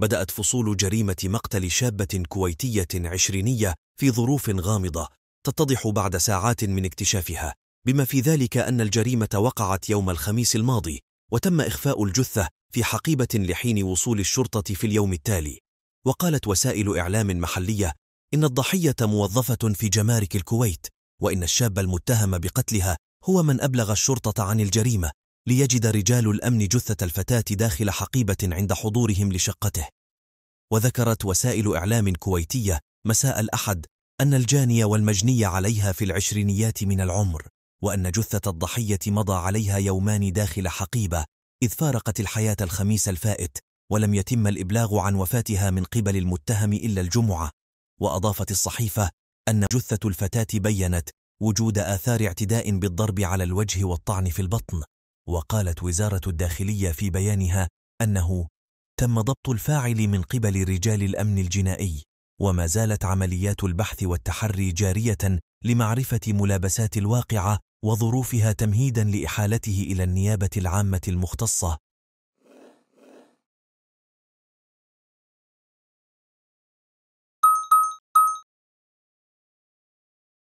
بدأت فصول جريمة مقتل شابة كويتية عشرينية في ظروف غامضة تتضح بعد ساعات من اكتشافها بما في ذلك أن الجريمة وقعت يوم الخميس الماضي وتم إخفاء الجثة في حقيبة لحين وصول الشرطة في اليوم التالي وقالت وسائل إعلام محلية إن الضحية موظفة في جمارك الكويت وإن الشاب المتهم بقتلها هو من أبلغ الشرطة عن الجريمة ليجد رجال الأمن جثة الفتاة داخل حقيبة عند حضورهم لشقته وذكرت وسائل إعلام كويتية مساء الأحد أن الجانية والمجنية عليها في العشرينيات من العمر وأن جثة الضحية مضى عليها يومان داخل حقيبة إذ فارقت الحياة الخميس الفائت ولم يتم الإبلاغ عن وفاتها من قبل المتهم إلا الجمعة وأضافت الصحيفة أن جثة الفتاة بيّنت وجود آثار اعتداء بالضرب على الوجه والطعن في البطن وقالت وزارة الداخلية في بيانها أنه تم ضبط الفاعل من قبل رجال الأمن الجنائي وما زالت عمليات البحث والتحري جارية لمعرفة ملابسات الواقعة وظروفها تمهيدا لإحالته إلى النيابة العامة المختصة